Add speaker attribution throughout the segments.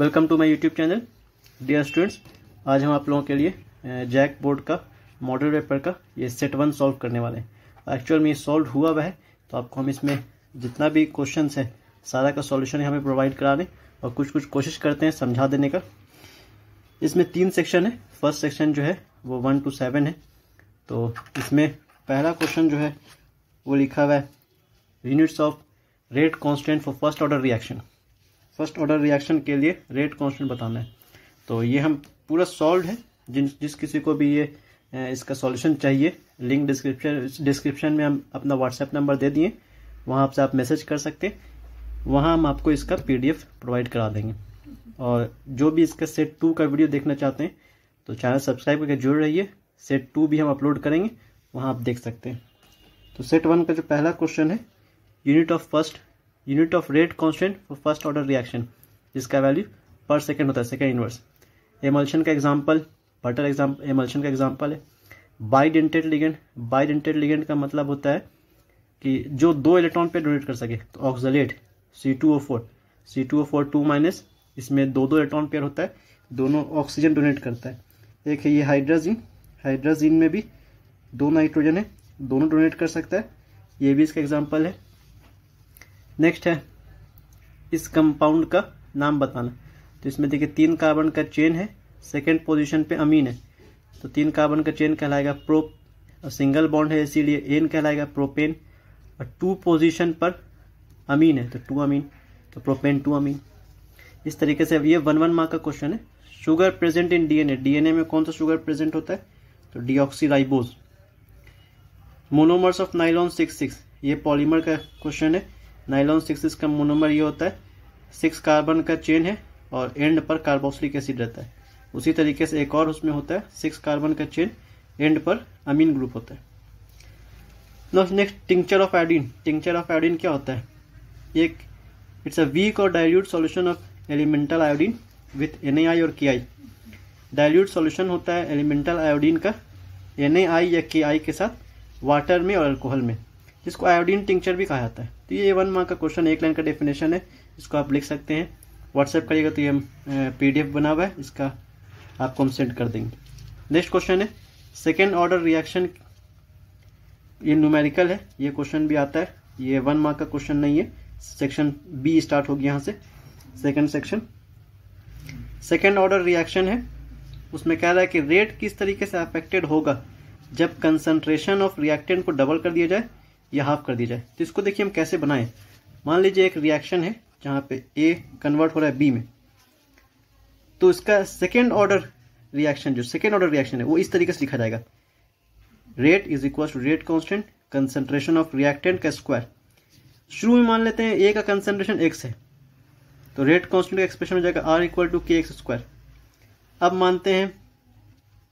Speaker 1: welcome to my YouTube channel dear students आज हम आप लोगों के लिए जैक बोर्ड का मॉडल पेपर का ये सेट वन सॉल्व करने वाले हैं एक्चुअल में ये सॉल्व हुआ हुआ है तो आपको हम इसमें जितना भी क्वेश्चन है सारा का सॉल्यूशन हमें प्रोवाइड करा दें और कुछ कुछ कोशिश करते हैं समझा देने का इसमें तीन सेक्शन है फर्स्ट सेक्शन जो है वो वन टू सेवन है तो इसमें पहला क्वेश्चन जो है वो लिखा हुआ है units of rate constant for first order reaction first order reaction के लिए रेट कॉन्स्टेंट बताना है तो ये हम पूरा सॉल्व है जिन जिस किसी को भी ये इसका सॉल्यूशन चाहिए लिंक डिस्क्रिप्शन डिस्क्रिप्शन में हम अपना व्हाट्सएप नंबर दे दिए वहाँ आपसे आप मैसेज कर सकते हैं वहाँ हम आपको इसका पीडीएफ प्रोवाइड करा देंगे और जो भी इसका सेट टू का वीडियो देखना चाहते हैं तो चैनल सब्सक्राइब करके जुड़ रहिए सेट टू भी हम अपलोड करेंगे वहाँ आप देख सकते हैं तो सेट वन का जो पहला क्वेश्चन है unit of first unit of rate constant for first order reaction जिसका वैल्यू पर सेकेंड होता है सेकेंड इनवर्स एमल्शन का एग्जाम्पल बटर एग्जाम्पल एमल्शन का एग्जाम्पल है बाईडेंटेड लिगेंड बाईडेंटेड लिगेंड का मतलब होता है कि जो दो इलेक्ट्रॉन पे डोनेट कर सके तो oxalate C two O four C two O four two minus इसमें दो दो इलेक्ट्रॉन पेयर होता है दोनों ऑक्सीजन डोनेट करता है एक है ये हाइड्रोजीन हाइड्रोजीन में भी दो नाइट्रोजन है दोनों डोनेट कर सकता है ये भी इसका एग्जाम्पल है नेक्स्ट है इस कंपाउंड का नाम बताना तो इसमें देखिए तीन कार्बन का चेन है सेकेंड पोजिशन पे अमीन है तो तीन कार्बन का चेन कहलाएगा प्रोप और सिंगल बॉन्ड है इसीलिए एन कहलाएगा प्रोपेन और टू पोजीशन पर अमीन है तो टू अमीन तो प्रोपेन टू अमीन इस तरीके से अब ये वन वन मार्क का क्वेश्चन है sugar present in DNA DNA में कौन सा शुगर प्रेजेंट होता है तो deoxyribose monomers of nylon six six ये पॉलीमर का क्वेश्चन है नाइलॉन सिक्स इसका मोनोमर ये होता है सिक्स कार्बन का चेन है और एंड पर कार्बोक्सिलिक एसिड रहता है उसी तरीके से एक और उसमें होता है सिक्स कार्बन का चेन एंड पर अमीन ग्रुप होता है next tincture of iodine tincture of iodine क्या होता है एक इट्स अ वीक और dilute solution of elemental iodine with N और के आई डायल्यूट सॉल्यूशन होता है एलिमेंटल आयोडीन का एन या के के साथ वाटर में और अल्कोहल में जिसको आयोडीन टिंक्चर भी कहा जाता है तो ये वन मार्क का क्वेश्चन एक लाइन का डेफिनेशन है इसको आप लिख सकते हैं व्हाट्सएप करिएगा तो ये पीडीएफ बना हुआ है इसका आपको हम सेंड कर देंगे नेक्स्ट क्वेश्चन है सेकेंड ऑर्डर रिएक्शन ये न्यूमेरिकल है ये क्वेश्चन भी आता है ये वन मार्क का क्वेश्चन नहीं है सेक्शन बी स्टार्ट होगी यहाँ से second section second order reaction है उसमें कह रहा है कि रेट किस तरीके से अफेक्टेड होगा जब कंसनट्रेशन ऑफ रिएक्टेंट को डबल कर दिया जाए या हाफ कर दी जाए तो इसको देखिए हम कैसे बनाएं मान लीजिए एक रिएक्शन है जहाँ पे ए कन्वर्ट हो रहा है बी में तो इसका सेकेंड ऑर्डर रिएक्शन जो सेकेंड ऑर्डर रिएक्शन है वो इस तरीके से लिखा जाएगा rate is equal to rate constant concentration of reactant का स्क्वायर शुरू में मान लेते हैं ए का कंसेंट्रेशन एक्स है तो रेट कॉन्स्टेंट का एक्सप्रेशन हो जाएगा R equal to K X square अब मानते हैं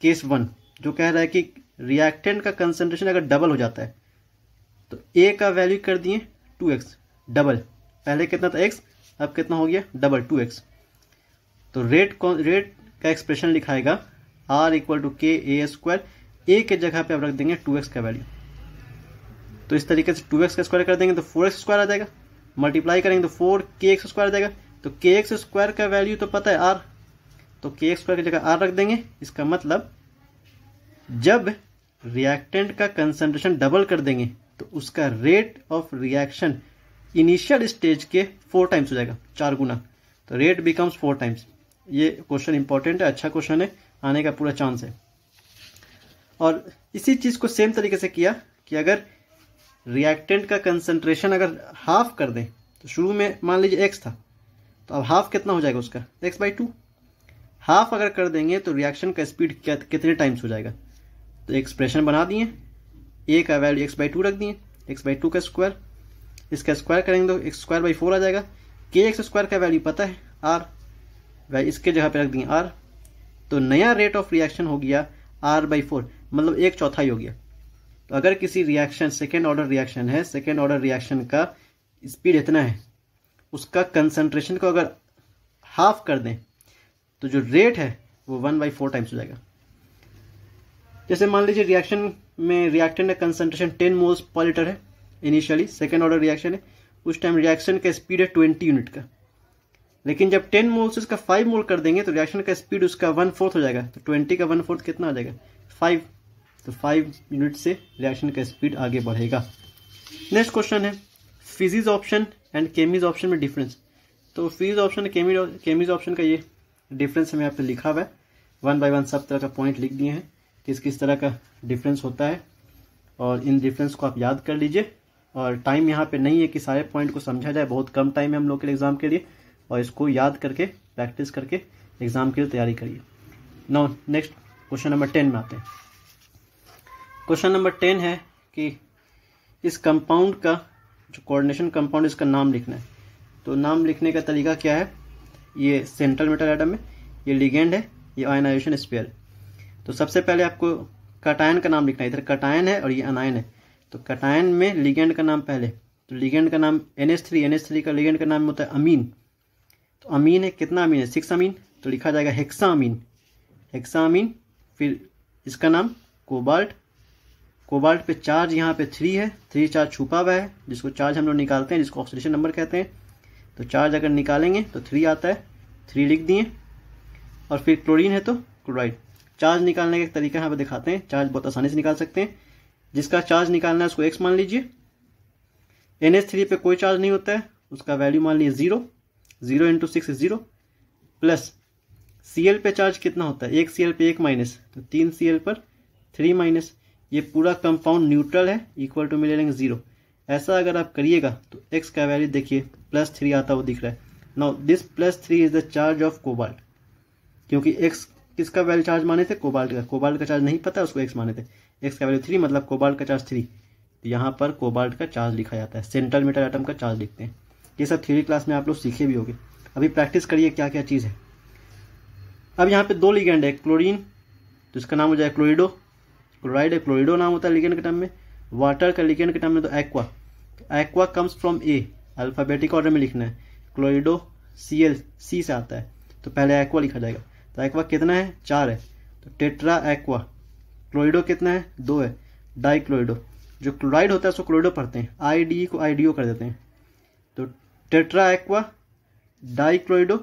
Speaker 1: केस वन जो कह रहा है कि रिएक्टेंट का कंसेंट्रेशन अगर डबल हो जाता है तो ए का वैल्यू कर दिए टू एक्स डबल पहले कितना था एक्स अब कितना हो गया डबल टू एक्स तो रेट रेट का एक्सप्रेशन लिखाएगा R equal to K A square ए के जगह पे आप रख देंगे टू एक्स का वैल्यू तो इस तरीके से टू एक्स का स्क्वायर कर देंगे तो फोर एक्स स्क्वायर आ जाएगा मल्टीप्लाई करेंगे तो फोर के एक्स स्क्वायर आ जाएगा तो के एक्स स्क्वायर का वैल्यू तो पता है आर तो के एक्स स्क्वायर की जगह आर रख देंगे इसका मतलब जब रिएक्टेंट का कंसेंट्रेशन डबल कर देंगे तो उसका rate of reaction initial stage के फोर टाइम्स हो जाएगा चार गुना तो रेट बिकम्स फोर टाइम्स ये क्वेश्चन इंपॉर्टेंट है अच्छा क्वेश्चन है आने का पूरा चांस है और इसी चीज़ को सेम तरीके से किया कि अगर रिएक्टेंट का कंसंट्रेशन अगर हाफ कर दें तो शुरू में मान लीजिए एक्स था तो अब हाफ कितना हो जाएगा उसका एक्स बाई टू हाफ अगर कर देंगे तो रिएक्शन का स्पीड कितने टाइम्स हो जाएगा तो एक्सप्रेशन बना दिए ए का वैल्यू एक्स बाई टू रख दिए एक्स बाई टू का स्क्वायर इसका स्क्वायर करेंगे तो एक्स स्क्वायर बाई फोर आ जाएगा के एक्स स्क्वायर का वैल्यू पता है आर वैल्यू इसके जगह पे रख दिए आर तो नया रेट ऑफ रिएक्शन हो गया आर बाई फोर मतलब एक चौथाई हो गया तो अगर किसी रिएक्शन सेकेंड ऑर्डर रिएक्शन है सेकेंड ऑर्डर रिएक्शन का स्पीड इतना है उसका कंसनट्रेशन को अगर हाफ कर दें तो जो रेट है वो वन बाई फोर टाइम्स हो जाएगा जैसे मान लीजिए रिएक्शन में रिएक्टेंट का concentration ten moles per litre है इनिशियली सेकेंड ऑर्डर रिएक्शन है उस टाइम रिएक्शन का स्पीड है ट्वेंटी यूनिट का लेकिन जब टेन मोल उसका फाइव मोल कर देंगे तो रिएक्शन का स्पीड उसका वन फोर्थ हो जाएगा तो ट्वेंटी का वन फोर्थ कितना हो जाएगा फाइव तो फाइव यूनिट से रिएक्शन का स्पीड आगे बढ़ेगा नेक्स्ट क्वेश्चन है physisorption and chemisorption में डिफरेंस तो फिजिज ऑप्शन केमीज ऑप्शन का ये डिफरेंस हमें यहाँ पे लिखा हुआ है वन बाय वन सब तरह का पॉइंट लिख दिए हैं किस किस तरह का डिफरेंस होता है और इन डिफरेंस को आप याद कर लीजिए और टाइम यहाँ पे नहीं है कि सारे पॉइंट को समझा जाए बहुत कम टाइम है हम लोग के एग्ज़ाम के लिए और इसको याद करके प्रैक्टिस करके एग्ज़ाम के लिए तैयारी करिए now next question number ten में आते हैं क्वेश्चन नंबर टेन है कि इस कंपाउंड का जो कोऑर्डिनेशन कंपाउंड इसका नाम लिखना है तो नाम लिखने का तरीका क्या है ये सेंट्रल मेटल आइटम है ये लिगेंड है ये आयनाइजेशन स्पेयर तो सबसे पहले आपको कटायन का नाम लिखना है इधर कटायन है और ये अनायन है तो कटायन में लिगेंड का नाम पहले तो लिगेंड का नाम N S three N S three का लिगेंड का नाम होता है अमीन तो अमीन है कितना अमीन है सिक्स अमीन तो लिखा जाएगा हेक्सा अमीन हेक्सा अमीन फिर इसका नाम कोबाल्ट कोबाल्ट पे चार्ज यहाँ पे थ्री है थ्री चार्ज छुपा हुआ है जिसको चार्ज हम लोग निकालते हैं जिसको ऑक्सीडेशन नंबर कहते हैं तो चार्ज अगर निकालेंगे तो थ्री आता है थ्री लिख दिए और फिर क्लोरीन है तो क्लोराइड चार्ज निकालने का एक तरीका यहाँ पे दिखाते हैं चार्ज बहुत आसानी से निकाल सकते हैं जिसका चार्ज निकालना है उसको एक्स मान लीजिए एन एच थ्री पे कोई चार्ज नहीं होता है उसका वैल्यू मान लीजिए zero zero into six zero plus C L पे चार्ज कितना होता है एक सी एल पे एक माइनस तो तीन सी एल पर थ्री माइनस ये पूरा कंपाउंड न्यूट्रल है इक्वल टू ले लेंगे जीरो ऐसा अगर आप करिएगा तो एक्स का वैल्यू देखिए प्लस थ्री आता हुआ दिख रहा है now this plus three is the charge of cobalt क्योंकि एक्स किसका वैल्यू चार्ज माने थे कोबाल्ट का कोबाल्ट का चार्ज नहीं पता उसको एक्स माने थे एक्स का वैल्यू थ्री मतलब कोबाल्ट का चार्ज थ्री तो यहाँ पर कोबाल्ट का चार्ज लिखा जाता है सेंट्रल मेटल आइटम का चार्ज लिखते हैं ये सब थ्री क्लास में आप लोग सीखे भी होंगे अभी प्रैक्टिस करिए क्या क्या चीज़ है अब यहाँ पे दो लिगेंड है क्लोरीन तो इसका नाम हो जाए क्लोरिडो क्लोराइड है क्लोरिडो नाम होता है लिगेंड के टाइम में वाटर का लिगेंड के टाइम में तो aqua aqua comes from a alphabetic order में लिखना है क्लोरिडो सी एल सी से आता है तो पहले एक्वा लिखा जाएगा तो एक्वा कितना है चार है तो टेट्रा एक्वा क्लोइडो कितना है दो है डाई क्लोइडो जो क्लोराइड होता है उसको क्लोइडो पढ़ते हैं आई डी को आई डी ओ कर देते हैं तो tetra aqua di chlorido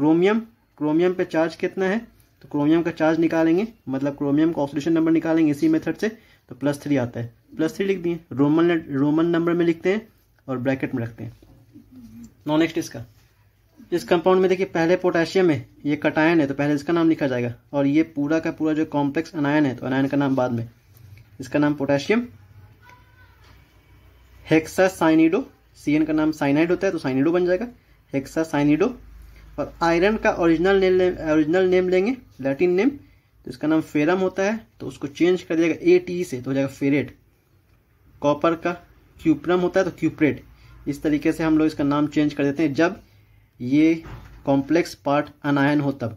Speaker 1: chromium chromium पे चार्ज कितना है तो क्रोमियम का चार्ज निकालेंगे मतलब क्रोमियम का ऑक्सीडेशन नंबर निकालेंगे इसी मेथड से तो प्लस थ्री आता है प्लस थ्री लिख दिए रोमन रोमन नंबर में लिखते हैं और ब्रैकेट में रखते हैं नॉन नेक्स्ट इसका इस कंपाउंड में देखिए पहले पोटेशियम है ये कटायन है तो पहले इसका नाम लिखा जाएगा और ये पूरा का पूरा जो कॉम्प्लेक्स अनायन है तो अनायन का नाम बाद में इसका नाम पोटेशियम हेक्सा साइनिडो सी का नाम साइनाइड होता है तो साइनिडो बन जाएगा हेक्सा साइनिडो और आयरन का ओरिजिनल नेम ओरिजिनल नेम लेंगे लैटिन नेम तो इसका नाम फेरम होता है तो उसको चेंज कर दिया ए टी e से तो हो जाएगा फेरेट कॉपर का क्यूपरम होता है तो क्यूपरेट इस तरीके से हम लोग इसका नाम चेंज कर देते हैं जब ये कॉम्प्लेक्स पार्ट अनायन हो तब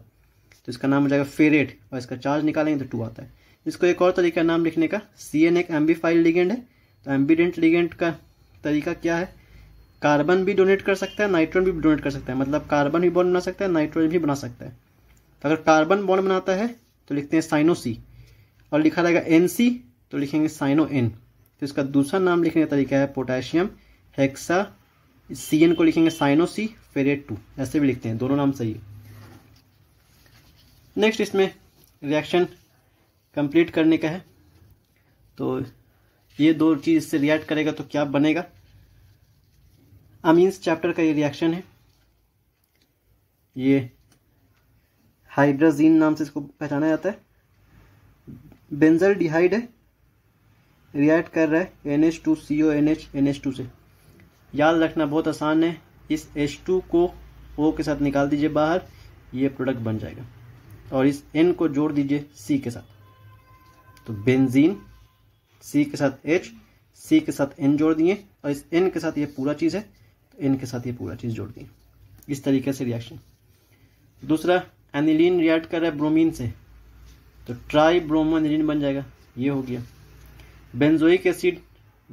Speaker 1: तो इसका नाम हो जाएगा फेरेट और इसका चार्ज निकालेंगे तो टू आता है इसको एक और तरीका नाम लिखने का सी एन एक एम्बीफाइल लिगेंड है तो एम्बीडेंट लिगेंड का तरीका क्या है कार्बन भी डोनेट कर सकता है नाइट्रोजन भी डोनेट कर सकता है मतलब कार्बन भी बॉन्ड बना सकता है नाइट्रोजन भी बना सकता है तो अगर कार्बन बॉन्ड बनाता है तो लिखते हैं साइनोसी और लिखा रहेगा एन सी तो लिखेंगे साइनो एन तो इसका दूसरा नाम लिखने का तरीका है पोटेशियम हेक्सा सी एन को लिखेंगे साइनो सी फेरेट टू ऐसे भी लिखते हैं दोनों नाम सही है नेक्स्ट इसमें रिएक्शन कंप्लीट करने का है तो ये दो चीज़ इससे रिएक्ट करेगा तो क्या बनेगा अमीन्स चैप्टर का ये रिएक्शन है ये हाइड्राजीन नाम से इसको पहचाना जाता है बेंजल डिहाइड है रिएक्ट कर रहा है N H two C O N H N H two से याद रखना बहुत आसान है इस H2 को O के साथ निकाल दीजिए बाहर ये प्रोडक्ट बन जाएगा और इस N को जोड़ दीजिए C के साथ तो बेंजीन C के साथ H C के साथ N जोड़ दिए और इस N के साथ ये पूरा चीज़ है तो N के साथ ये पूरा चीज़ जोड़ दिए इस तरीके से रिएक्शन दूसरा एनिलीन रिएक्ट कर रहा है ब्रोमीन से तो ट्राई एनिलीन बन जाएगा ये हो गया benzoic acid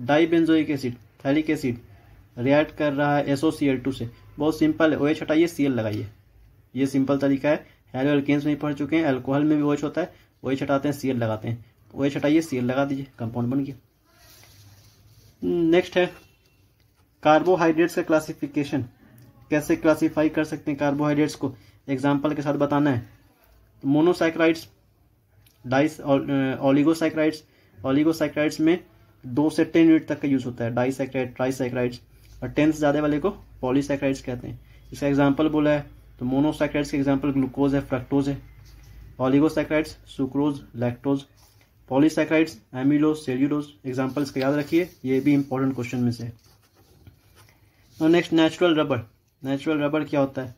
Speaker 1: di benzoic acid phthalic acid react कर रहा है एल टू से बहुत सिंपल है ओ एच हटाइए सी लगाइए ये सिंपल तरीका है हेलो एल्केन्स में पढ़ चुके हैं अल्कोहल में भी ओ होता है ओ हटाते हैं सी लगाते हैं ओ हटाइए सी लगा दीजिए कंपाउंड बन गया नेक्स्ट hmm, है कार्बोहाइड्रेट्स का क्लासिफिकेशन कैसे क्लासिफाई कर सकते हैं कार्बोहाइड्रेट्स को एग्जाम्पल के साथ बताना है तो मोनोसाइक्राइड्स डाइस ऑलिगोसाइक्राइड्स ऑलिगोसाइक्राइड्स में दो से टेन यूनिट तक का यूज़ होता है डाइसाइक्राइड ट्राइसाइक्राइड्स और टेंस ज़्यादा वाले को पॉलीसेक्राइड्स कहते हैं इसका एग्जाम्पल बोला है तो मोनोसेक्राइड्स के एग्जाम्पल ग्लूकोज है फ्रक्टोज है oligosaccharides sucrose lactose polysaccharides amylose cellulose examples का याद रखिए ये भी इंपॉर्टेंट क्वेश्चन में से है और next natural rubber natural rubber क्या होता है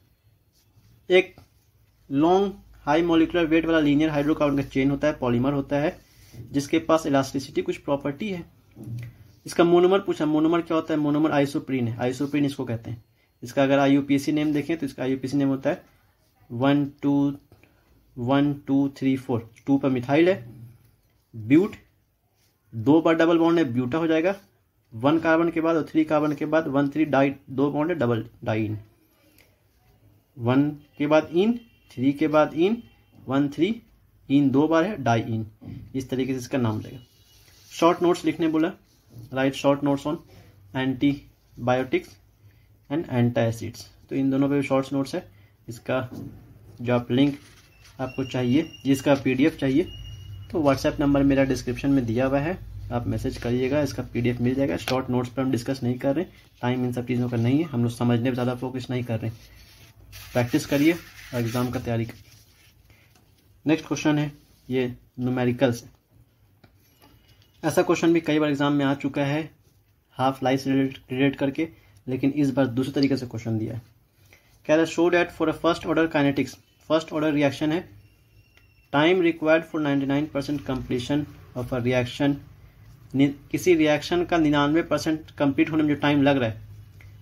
Speaker 1: एक लॉन्ग हाई मोलिकुलर वेट वाला लीनियर हाइड्रोकार्बन का चेन होता है पॉलीमर होता है जिसके पास इलास्टिसिटी कुछ प्रॉपर्टी है इसका मोनोमर पूछा मोनोमर क्या होता है मोनोमर आइसोप्रीन है आइसोप्रीन इसको कहते हैं इसका अगर आई नेम देखें तो इसका आई नेम होता है one two one two three four two पर मिथाइल है ब्यूट दो बार डबल बॉन्ड है ब्यूटा हो जाएगा वन कार्बन के बाद और थ्री कार्बन के बाद वन थ्री डाई दो बॉन्ड है डबल डाइन वन के बाद इन थ्री के बाद इन वन थ्री इन दो बार है डाई इन इस तरीके से इसका नाम लेगा शॉर्ट नोट्स लिखने बोला write short notes on antibiotics and antacids तो इन दोनों पे भी शॉर्ट्स नोट्स है इसका जो आप लिंक आपको चाहिए जिसका पीडीएफ चाहिए तो व्हाट्सएप नंबर मेरा डिस्क्रिप्शन में दिया हुआ है आप मैसेज करिएगा इसका पीडीएफ मिल जाएगा शॉर्ट नोट्स पर हम डिस्कस नहीं कर रहे टाइम इन सब चीज़ों का नहीं है हम लोग समझने पर ज़्यादा फोकस नहीं कर रहे प्रैक्टिस करिए और एग्ज़ाम का तैयारी करिए नेक्स्ट क्वेश्चन है ये नुमेरिकल्स है ऐसा क्वेश्चन भी कई बार एग्जाम में आ चुका है हाफ लाइफ रिलेट करके लेकिन इस बार दूसरे तरीके से क्वेश्चन दिया है कह रहा है show that for a first order kinetics first order reaction है time required for 99 percent completion of a reaction किसी रिएक्शन का निन्यानवे परसेंट कम्प्लीट होने में जो टाइम लग रहा है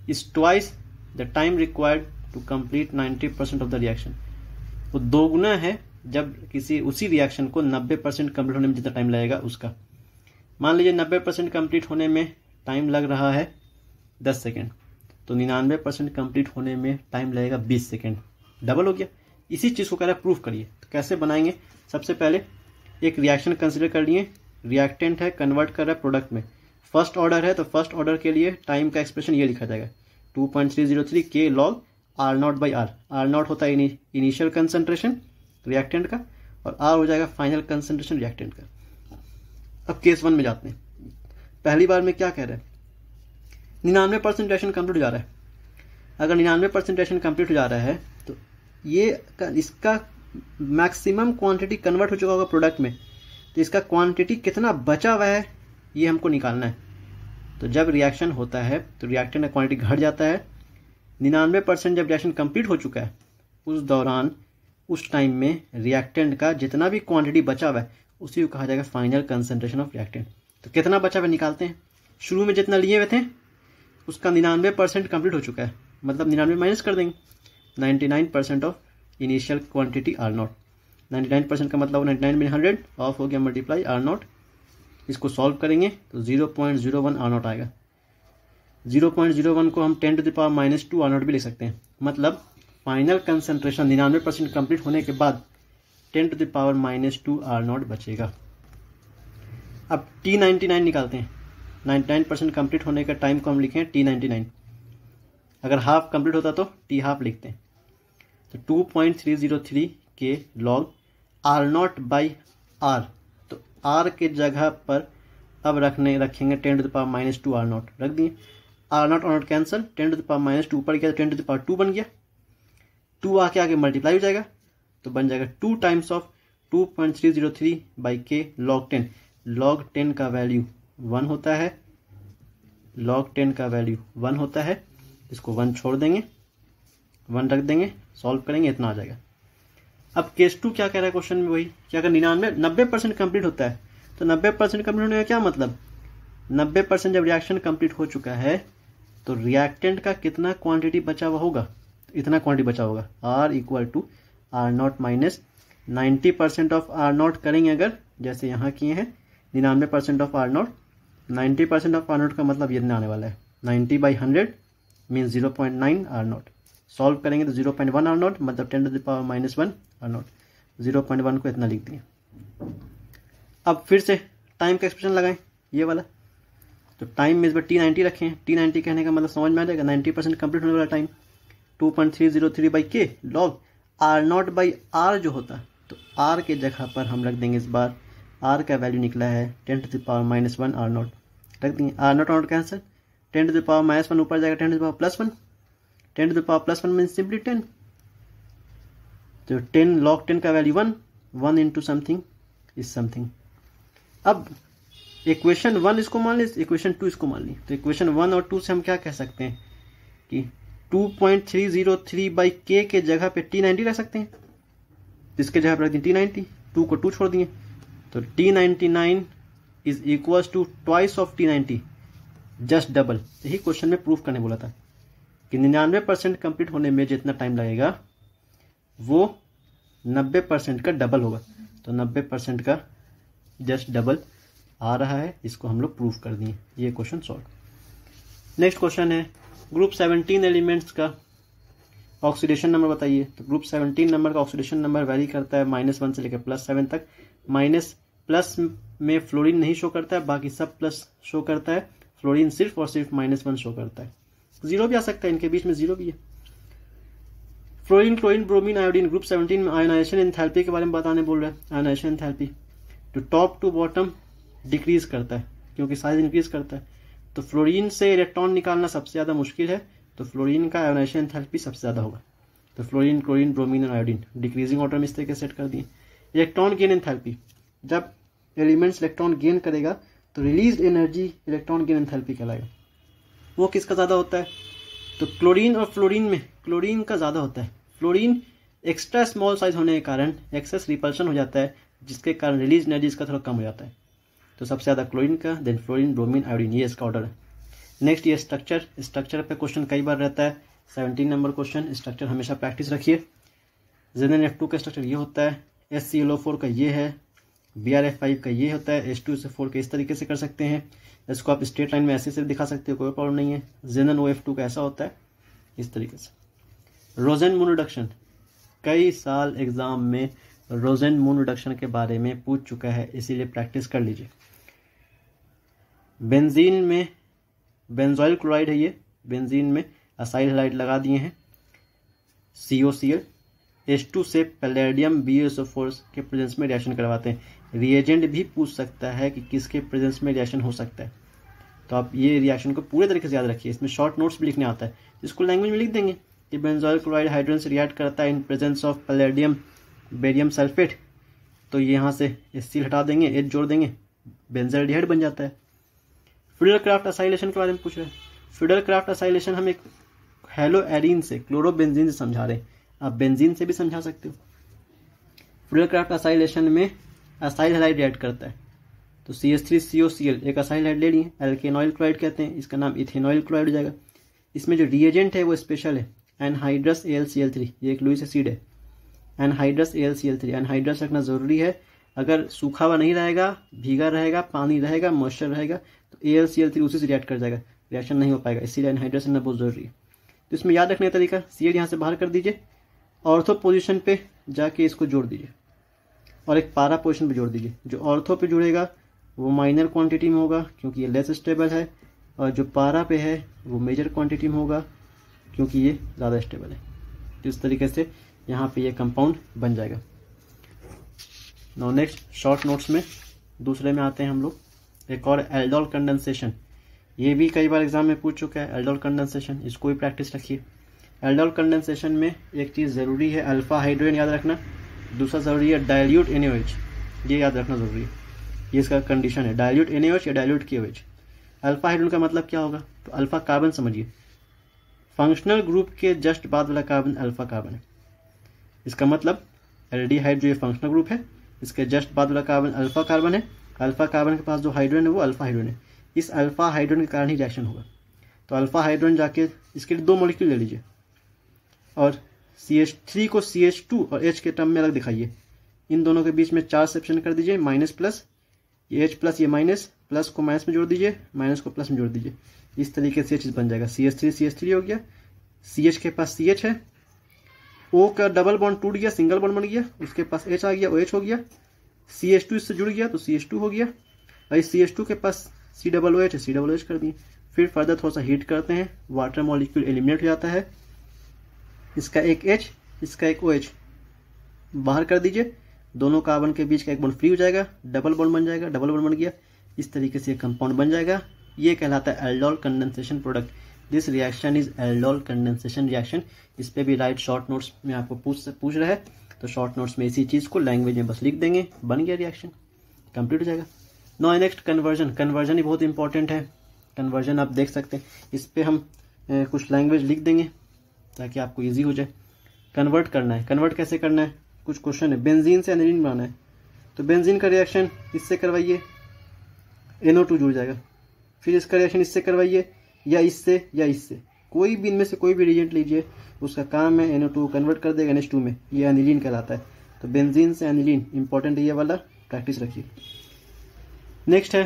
Speaker 1: is twice the time required to complete 90 percent of the reaction वो दोगुना है जब किसी उसी रिएक्शन को 90 परसेंट कम्प्लीट होने में जितना टाइम लगेगा उसका मान लीजिए नब्बे परसेंट कम्प्लीट होने में टाइम लग रहा है दस सेकेंड तो निन्यानवे परसेंट कम्प्लीट होने में टाइम लगेगा बीस सेकेंड डबल हो गया इसी चीज़ को कह रहा है प्रूफ करिए तो कैसे बनाएंगे सबसे पहले एक रिएक्शन कंसिडर कर लिए रिएक्टेंट है कन्वर्ट कर रहा है प्रोडक्ट में फर्स्ट ऑर्डर है तो फर्स्ट ऑर्डर के लिए टाइम का एक्सप्रेशन ये लिखा जाएगा two point three zero three के log R not by R R naught होता है इनिशियल कंसनट्रेशन रिएक्टेंट का और आर हो जाएगा फाइनल कंसनट्रेशन रिएक्टेंट का अब केस वन में जाते हैं पहली बार में क्या कह रहे हैं निन्यानवे परसेंट रेशन कम्प्लीट हो जा रहा है अगर निन्यानवे परसेंट रेशन कम्प्लीट हो जा रहा है तो ये इसका मैक्सिमम क्वांटिटी कन्वर्ट हो चुका होगा प्रोडक्ट में तो इसका क्वांटिटी कितना बचा हुआ है ये हमको निकालना है तो जब रिएक्शन होता है तो रिएक्टेंट का क्वांटिटी घट जाता है निन्यानवे परसेंट जब रिएक्शन कंप्लीट हो चुका है उस दौरान उस टाइम में रिएक्टेंट का जितना भी क्वांटिटी बचा हुआ है उसी को कहा जाएगा फाइनल कंसनट्रेशन ऑफ रिएक्टेंट तो कितना बचा हुआ निकालते हैं शुरू में जितना लिए हुए थे उसका निन्यानवे परसेंट कम्प्लीट हो चुका है मतलब निन्यानवे माइनस कर देंगे ninety nine percent of initial quantity R naught ninety nine percent का मतलब नाइन्टी नाइन में हंड्रेड ऑफ हो गया मल्टीप्लाई आर नॉट इसको सॉल्व करेंगे तो zero point zero one R naught आएगा जीरो पॉइंट जीरो वन को हम ten to the power minus two R naught भी लिख सकते हैं मतलब फाइनल कंसनट्रेशन निन्यानवे परसेंट कम्प्लीट होने के बाद ten to the power minus two R naught बचेगा अब टी नाइन्टी नाइन निकालते हैं नाइन्टी नाइन परसेंट कम्प्लीट होने का टाइम को हम लिखे टी नाइन्टी नाइन अगर हाफ कम्प्लीट होता तो टी हाफ लिखते हैं तो two point three zero three के log R not by R तो आर के जगह पर अब रखने रखेंगे ten to the power minus two R not रख दिए R naught R naught cancel ten to the power minus two ऊपर गया तो ten to the power two बन गया टू आके आगे मल्टीप्लाई हो जाएगा तो बन जाएगा two times of two point three zero three by K log ten log ten का वैल्यू वन होता है लॉग टेन का वैल्यू वन होता है इसको वन छोड़ देंगे वन रख देंगे सॉल्व करेंगे इतना आ जाएगा अब केस टू क्या कह रहा है क्वेश्चन में वही क्या अगर निन्यानवे नब्बे परसेंट कंप्लीट होता है तो नब्बे परसेंट कंप्लीट होने का क्या मतलब नब्बे परसेंट जब रिएक्शन कंप्लीट हो चुका है तो रिएक्टेंट का कितना क्वांटिटी बचा हुआ होगा इतना क्वांटिटी बचा होगा R equal to R naught minus ninety percent of R naught करेंगे अगर जैसे यहाँ किए हैं निन्यानवे percent of R naught ninety percent of R naught का मतलब ये आने वाला है ninety by hundred means zero point nine R naught solve करेंगे तो zero point one R naught मतलब ten to the power minus one R naught zero point one को इतना लिख दिए अब फिर से टाइम का एक्सप्रेशन लगाएं ये वाला तो टाइम में इस बार टी नाइन्टी रखें टी नाइन्टी कहने का मतलब समझ में आ जाएगा नाइन्टी परसेंट कंप्लीट होने वाला time two point three zero three by K log R not by R जो होता तो आर के जगह पर हम रख देंगे इस बार आर का वैल्यू निकला है ten to the power minus one R not रख देंगे आर नॉट नॉट का answer ten to the power minus one ऊपर जाएगा ten to the power plus one ten to the power plus one mean simply ten तो ten log ten का value one one into something is something अब equation one इसको मान लें equation two इसको मान ली तो इक्वेशन वन और टू से हम क्या कह सकते हैं कि 2.303 बाई के के जगह पे टी नाइनटी रख सकते हैं इसके जगह पर रख दें टी नाइन्टी टू को टू छोड़ दिए तो T nine is equal to twice of T just double यही क्वेश्चन में प्रूफ करने बोला था कि निन्यानवे परसेंट कंप्लीट होने में जितना टाइम लगेगा वो नब्बे परसेंट का डबल होगा तो नब्बे परसेंट का जस्ट डबल आ रहा है इसको हम लोग प्रूफ कर दिए ये क्वेश्चन सॉल्व नेक्स्ट क्वेश्चन है ग्रुप सेवनटीन एलिमेंट्स का ऑक्सीडेशन नंबर बताइए तो ग्रुप सेवनटीन नंबर का ऑक्सीडेशन नंबर वेरी करता है माइनस वन से लेकर प्लस सेवन तक माइनस प्लस में फ्लोरीन नहीं शो करता है बाकी सब प्लस शो करता है फ्लोरीन सिर्फ और सिर्फ माइनस वन शो करता है जीरो भी आ सकता है इनके बीच में जीरो भी है fluorine chlorine bromine iodine group seventeen में आयोनाइजेशन एंथैल्पी के बारे में बताने बोल रहे हैं आयोनाइजेशन थेरेपी जो टॉप टू बॉटम डिक्रीज करता है क्योंकि साइज इंक्रीज करता है तो फ्लोरीन से इलेक्ट्रॉन निकालना सबसे ज़्यादा मुश्किल है तो फ्लोरीन का आयोनाइजेशन थेरेपी सबसे ज़्यादा होगा तो फ्लोरीन क्लोरीन ब्रोमीन और आयोडीन डिक्रीजिंग ऑर्डर में इस तरीके सेट कर दिए इलेक्ट्रॉन गेन इन थेरेपी जब एलिमेंट्स इलेक्ट्रॉन गेन करेगा तो release energy electron gain enthalpy कहलाएगा वो किसका ज़्यादा होता है तो क्लोरीन और फ्लोरीन में क्लोरीन का ज़्यादा होता है फ्लोरीन एक्स्ट्रा स्मॉल साइज होने के कारण एक्सेस रिपल्शन हो जाता है जिसके कारण रिलीज एनर्जी इसका थोड़ा कम हो जाता है तो सबसे ज़्यादा क्लोरीन का देन फ्लोरीन ब्रोमीन आयोडीन ये इसका ऑर्डर है नेक्स्ट ये स्ट्रक्चर स्ट्रक्चर पे क्वेश्चन कई बार रहता है सेवनटीन नंबर क्वेश्चन स्ट्रक्चर हमेशा प्रैक्टिस रखिए जेन एफ टू का स्ट्रक्चर ये होता है S C L O four का ये है बी आर एफ फाइव का ये होता है एस टू से फोर का इस तरीके से कर सकते हैं इसको आप स्ट्रेट लाइन में ऐसे से दिखा सकते हो कोई प्रॉब्लम नहीं है जेनन ओ एफ टू का ऐसा होता है इस तरीके से रोजेन मून रिडक्शन कई साल एग्ज़ाम में रोजेन मून रिडक्शन के बारे में पूछ चुका है इसीलिए प्रैक्टिस कर लीजिए बेंजीन में बेंजोइल क्लोराइड है ये बेंजीन में असाइल हलाइड लगा दिए हैं C O C L S two से palladium B S O fours के प्रेजेंस में रिएक्शन करवाते हैं रिएजेंट भी पूछ सकता है कि किसके प्रेजेंस में रिएक्शन हो सकता है तो आप ये रिएक्शन को पूरे तरीके से याद रखिए इसमें शॉर्ट नोट्स भी लिखने आता है इसको लैंग्वेज में लिख देंगे कि बेंजोइल क्लोराइड हाइड्रोजन से रिएक्ट करता है in presence of palladium barium sulphate तो यहाँ से एस सील हटा देंगे एच जोड़ देंगे बेंजल डिहाइड बन जाता है फिडल क्राफ्ट असाइलेशन के बारे में पूछ रहे हैं फिडल क्राफ्ट असाइलेशन हम एक हेलो एरिन से क्लोरोबेंजीन से समझा रहे हैं आप बेंजीन से भी समझा सकते हो फिडल क्राफ्ट असाइलेशन में असाइल हेलाइड एड करता है तो C S three C O C L एक असाइल हेड ले है एल्केनॉइल क्लोराइड कहते हैं इसका नाम इथेनॉइल क्लोराइड हो जाएगा इसमें जो रिएजेंट है वो स्पेशल है anhydrous A L C L three ये एक लुइस एसिड है anhydrous A L C L three anhydrous रखना जरूरी है अगर सूखा हुआ नहीं रहेगा भीगा रहेगा पानी रहेगा मॉइस्चर रहेगा तो A L C L three उसी से रिएक्ट कर जाएगा रिएक्शन नहीं हो पाएगा इसीलिए एनहाइड्रेशन ना बहुत ज़रूरी है तो इसमें याद रखने का तरीका सी एल यहाँ से बाहर कर दीजिए ऑर्थो पोजिशन पर जाके इसको जोड़ दीजिए और एक पारा पोजिशन पर जोड़ दीजिए जो ऑर्थो पे जुड़ेगा वो माइनर क्वांटिटी में होगा क्योंकि ये लेस स्टेबल है और जो पारा पे है वो मेजर क्वांटिटी में होगा क्योंकि ये ज़्यादा स्टेबल है तो इस तरीके से यहाँ पे ये कंपाउंड बन जाएगा नो नेक्स्ट शॉर्ट नोट्स में दूसरे में आते हैं हम लोग एक और एल्डोल कंडेंसेशन ये भी कई बार एग्जाम में पूछ चुका है एल्डोल कंडेंसेशन इसको भी प्रैक्टिस रखिए एल्डोल कंडेंसेशन में एक चीज़ ज़रूरी है अल्फ़ा हाइड्रोजन याद रखना दूसरा ज़रूरी है डायल्यूट एन ये याद रखना ज़रूरी है ये इसका कंडीशन है डायल्यूट एन या डायल्यूट के अल्फ़ा हाइड्रोजन का मतलब क्या होगा तो अल्फ़ा कार्बन समझिए फंक्शनल ग्रुप के जस्ट बाद वाला कार्बन अल्फ़ा कार्बन है इसका मतलब एल्डिहाइड जो ये फंक्शनल ग्रुप है इसके जस्ट बाद वाला कार्बन अल्फा कार्बन है अल्फा कार्बन के पास जो हाइड्रोजन है वो अल्फा हाइड्रोजन है इस अल्फा हाइड्रोजन के कारण ही रिएक्शन होगा तो अल्फा हाइड्रोजन जाके इसके लिए दो मोलिक्यूल ले लीजिए और सी एच थ्री को सी एच टू और एच के टर्म में अलग दिखाइए इन दोनों के बीच में चार सेप्शन कर दीजिए माइनस प्लस ये एच प्लस ये माइनस प्लस को माइनस में जोड़ दीजिए माइनस को प्लस में जोड़ दीजिए इस तरीके से चीज़ बन जाएगा C H three C H three हो गया सी एच के पास सी एच है ओ का डबल बॉन्ड टूट गया सिंगल बॉन्ड बन गया उसके पास एच आ गया ओ एच हो गया सी एच टू इससे जुड़ गया तो सी एच टू हो गया भाई सी एच टू के पास सी डबल ओ एच है सी डबल ओ एच कर दिए फिर फर्दर थोड़ा सा हीट करते हैं वाटर मॉलिक्यूल एलिमिनेट हो जाता है इसका एक एच इसका एक ओ एच बाहर कर दीजिए दोनों कार्बन के बीच का एक बॉन्ड फ्री हो जाएगा डबल बॉन्ड बन जाएगा डबल बॉन्ड बन गया इस तरीके से कंपाउंड बन जाएगा ये कहलाता है aldol condensation product this reaction is aldol condensation reaction इस पर भी राइट शॉर्ट नोट्स में आपको पूछ पूछ रहा है तो शॉर्ट नोट्स में इसी चीज़ को लैंग्वेज में बस लिख देंगे बन गया रिएक्शन कंप्लीट हो जाएगा नो नेक्स्ट कन्वर्जन कन्वर्जन ही बहुत इंपॉर्टेंट है कन्वर्जन आप देख सकते हैं इस पर हम ए, कुछ लैंग्वेज लिख देंगे ताकि आपको ईजी हो जाए कन्वर्ट करना है कन्वर्ट कैसे करना है कुछ क्वेश्चन है बेंजीन से एनिलीन बनाना है तो बेंजीन का रिएक्शन इससे करवाइए एनओ टू जुड़ जाएगा फिर इसका रिएक्शन इससे करवाइए या इससे या इससे कोई भी इनमें से कोई भी रिजेंट लीजिए उसका काम है एन टू कन्वर्ट कर देगा एन में ये अनिलीन कहलाता है तो बेंजीन से अनिलीन इंपॉर्टेंट ये वाला प्रैक्टिस रखिए नेक्स्ट है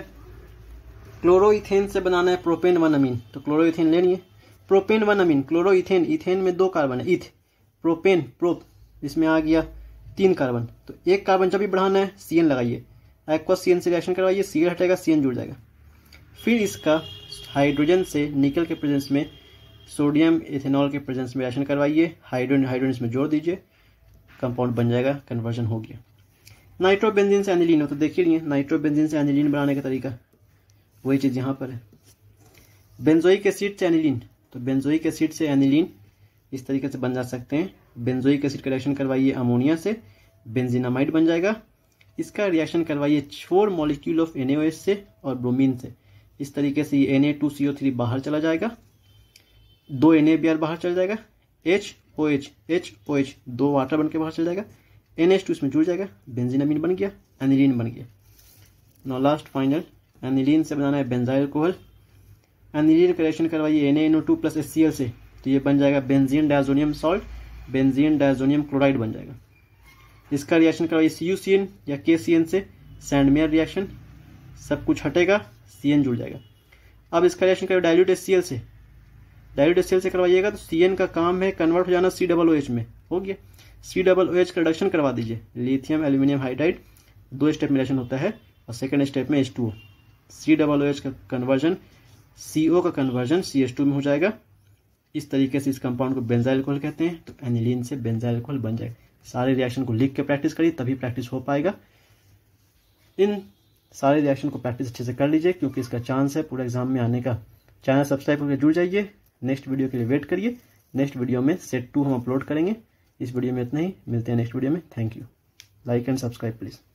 Speaker 1: क्लोरोइथेन से बनाना है प्रोपेन वन अमीन तो क्लोरोइथेन ले लिए propane one amine chloroethane ethane में दो कार्बन है इथ प्रोपेन प्रोप इसमें आ गया तीन कार्बन तो एक कार्बन जब भी बढ़ाना है सी लगाइए एक्वा सी से रिएक्शन करवाइए सी हटेगा सी जुड़ जाएगा फिर इसका हाइड्रोजन से निकल के प्रेजेंस में सोडियम इथेनॉल के प्रेजेंस में रिएक्शन करवाइए हाइड्रोजन हाइड्रोजन इसमें जोड़ दीजिए कंपाउंड बन जाएगा कन्वर्जन हो गया नाइट्रोबेंजिन से एनिलीन हो तो देखिए लिए नाइट्रोबेंजिन से एनिलीन बनाने का तरीका वही चीज़ यहाँ पर है बेंजोइक एसिड से एनिलीन तो बेंजोइक एसिड से एनिलीन इस तरीके से बन जा सकते हैं बेंजोइक एसिड का रिएक्शन करवाइए अमोनिया से बेंजीनामाइड बन जाएगा इसका रिएक्शन करवाइए छोर मॉलिक्यूल ऑफ एन से और ब्रोमीन से इस तरीके से ये N A two C O three बाहर चला जाएगा दो एन ए बी आर बाहर चला जाएगा H O H H O H दो वाटर बन के बाहर चल जाएगा एन एच टू इसमें जुड़ जाएगा बेंजीन अमीन बन गया एनिलीन बन गया नो लास्ट फाइनल एनिलीन से बनाना है बेंजाइल कोहल एनिलीन का रिएक्शन करवाइए N A N O two plus S C L से तो ये बन जाएगा benzene diazonium salt benzene diazonium chloride बन जाएगा इसका रिएक्शन करवाइए सी यू सी एन या के सी एन से सैंडमेयर रिएक्शन सब कुछ हटेगा सी जुड़ जाएगा अब इसका रिएक्शन करें डायल्यूट एस से डायल्यूट एस से करवाइएगा तो सी का काम है कन्वर्ट हो जाना सी डबल ओ एच में हो गया सी डबल ओ एच का रिडक्शन करवा दीजिए लिथियम एल्यूमिनियम हाइड्राइड दो स्टेप में रिएक्शन होता है और सेकेंड स्टेप में H two C double O H का कन्वर्जन सी ओ का कन्वर्जन सी एच टू में हो जाएगा इस तरीके से इस कंपाउंड को बेंजाइल एल्कोहल कहते हैं तो एनिलीन से बेंजाइल एल्कोहल बन जाएगा सारे रिएक्शन को लिख के प्रैक्टिस करिए तभी प्रैक्टिस हो पाएगा इन सारे रिएक्शन को प्रैक्टिस अच्छे से कर लीजिए क्योंकि इसका चांस है पूरा एग्जाम में आने का चैनल सब्सक्राइब करके जुड़ जाइए नेक्स्ट वीडियो के लिए वेट करिए नेक्स्ट वीडियो में सेट टू हम अपलोड करेंगे इस वीडियो में इतना ही मिलते हैं नेक्स्ट वीडियो में thank you like and subscribe please